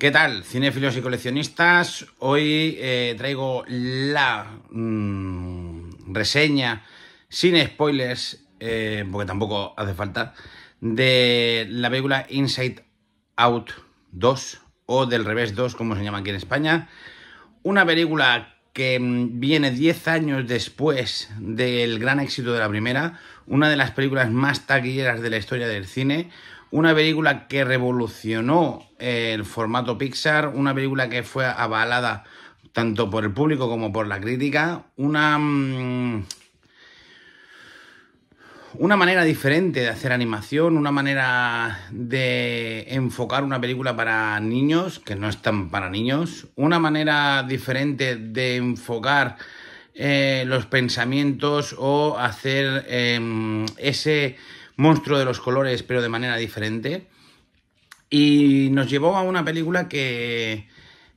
¿Qué tal, cinéfilos y coleccionistas? Hoy eh, traigo la mm, reseña sin spoilers, eh, porque tampoco hace falta, de la película Inside Out 2 o del revés 2, como se llama aquí en España. Una película que mm, viene 10 años después del gran éxito de la primera, una de las películas más taquilleras de la historia del cine, una película que revolucionó eh, el formato Pixar, una película que fue avalada tanto por el público como por la crítica, una, mm, una manera diferente de hacer animación, una manera de enfocar una película para niños, que no es tan para niños, una manera diferente de enfocar eh, los pensamientos o hacer em, ese monstruo de los colores, pero de manera diferente. Y nos llevó a una película que,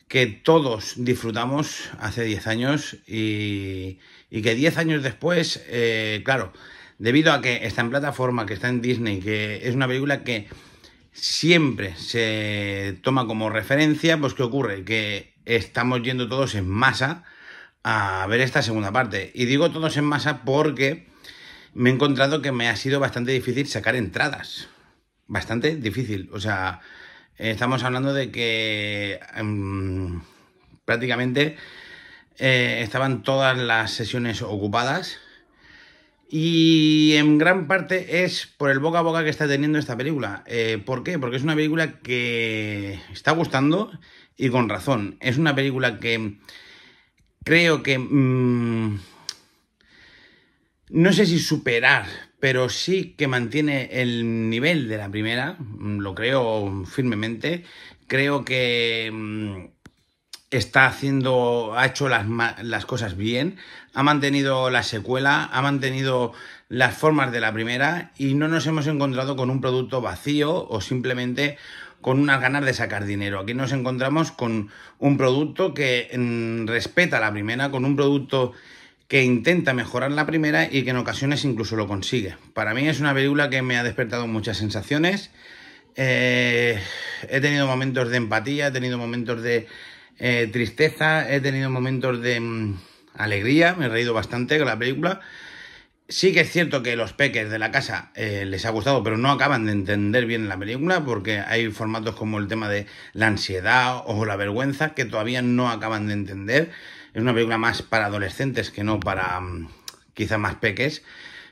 que todos disfrutamos hace 10 años y, que 10 años después, eh, claro, debido a que está en plataforma, que está en Disney, que es una película que siempre se toma como referencia, pues ¿qué ocurre? Que estamos yendo todos en masa a ver esta segunda parte. Y digo todos en masa porque me he encontrado que me ha sido bastante difícil sacar entradas. Bastante difícil. O sea, estamos hablando de que em, prácticamente eh, estaban todas las sesiones ocupadas. Y en gran parte es por el boca a boca que está teniendo esta película. Eh, ¿Por qué? Porque es una película que está gustando y con razón. Es una película que creo que... Mm, no sé si superar, pero sí que mantiene el nivel de la primera, mm, lo creo firmemente. Creo que mm, está haciendo, ha hecho las, cosas bien, ha mantenido la secuela, ha mantenido las formas de la primera y no nos hemos encontrado con un producto vacío o simplemente con unas ganas de sacar dinero. Aquí nos encontramos con un producto que mm, respeta la primera, con un producto que intenta mejorar la primera y que en ocasiones incluso lo consigue. Para mí es una película que me ha despertado muchas sensaciones. Eh, he tenido momentos de empatía, he tenido momentos de eh, tristeza, he tenido momentos de mm, alegría, me he reído bastante con la película. Sí que es cierto que los peques de la casa eh, les ha gustado, pero no acaban de entender bien la película porque hay formatos como el tema de la ansiedad o la vergüenza que todavía no acaban de entender. Es una película más para adolescentes que no para mm, quizá más peques.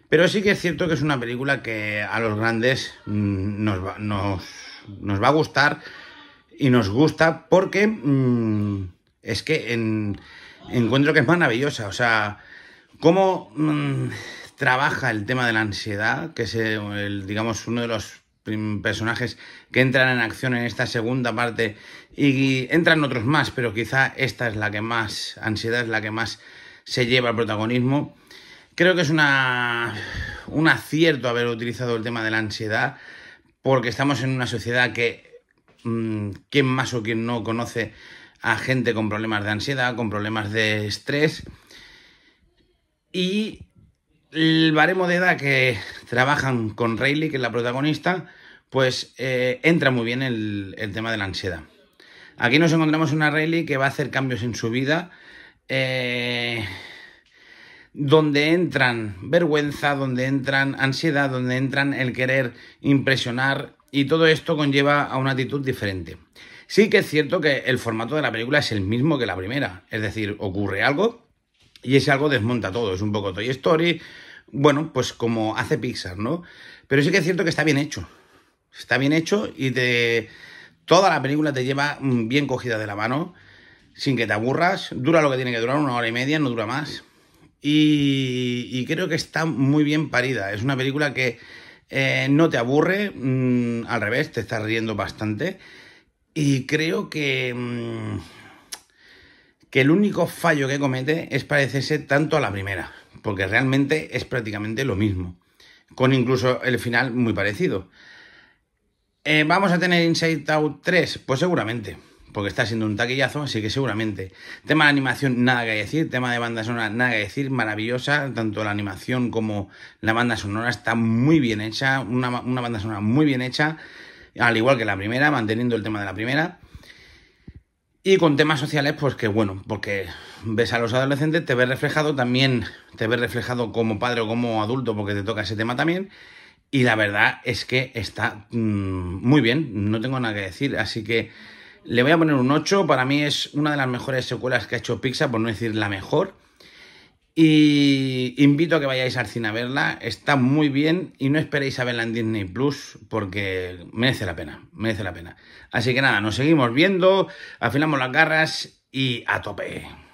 Pero sí que es cierto que es una película que a los grandes mm, nos va, a gustar y nos gusta porque mm, es que encuentro que es maravillosa. O sea, cómo trabaja el tema de la ansiedad, que es el, digamos, uno de los personajes que entran en acción en esta segunda parte y entran otros más, pero quizá esta es la que más, ansiedad es la que más se lleva el protagonismo. Creo que es una, un acierto haber utilizado el tema de la ansiedad, porque estamos en una sociedad que, mm, quien más o quien no conoce a gente con problemas de ansiedad, con problemas de estrés, y el baremo de edad que trabajan con Rayleigh, que es la protagonista, pues eh, entra muy bien el, el, tema de la ansiedad. Aquí nos encontramos una Rayleigh que va a hacer cambios en su vida, eh, donde entran vergüenza, donde entran ansiedad, donde entran el querer impresionar y todo esto conlleva a una actitud diferente. Sí que es cierto que el formato de la película es el mismo que la primera, es decir, ocurre algo, y ese algo desmonta todo, es un poco Toy Story, bueno, pues como hace Pixar, ¿no? Pero sí que es cierto que está bien hecho. Está bien hecho y te... toda la película te lleva mm, bien cogida de la mano, sin que te aburras. Dura lo que tiene que durar, una hora y media, no dura más. Y, creo que está muy bien parida. Es una película que eh, no te aburre, mm, al revés, te está riendo bastante. Y creo que... Mm, que el único fallo que comete es parecerse tanto a la primera, porque realmente es prácticamente lo mismo, con incluso el final muy parecido. Eh, ¿Vamos a tener Inside Out 3? Pues seguramente, porque está siendo un taquillazo, así que seguramente. Tema de animación, nada que decir. Tema de banda sonora, nada que decir. Maravillosa, tanto la animación como la banda sonora está muy bien hecha. Una, una banda sonora muy bien hecha, al igual que la primera, manteniendo el tema de la primera. Y con temas sociales, pues que bueno, porque ves a los adolescentes, te ves reflejado también, te ves reflejado como padre o como adulto, porque te toca ese tema también. Y la verdad es que está mm, muy bien, no tengo nada que decir. Así que le voy a poner un 8. Para mí es una de las mejores secuelas que ha hecho Pixar, por no decir la mejor. Y invito a que vayáis al cine a verla, está muy bien y no esperéis a verla en Disney Plus porque merece la pena, merece la pena. Así que nada, nos seguimos viendo, afilamos las garras y a tope.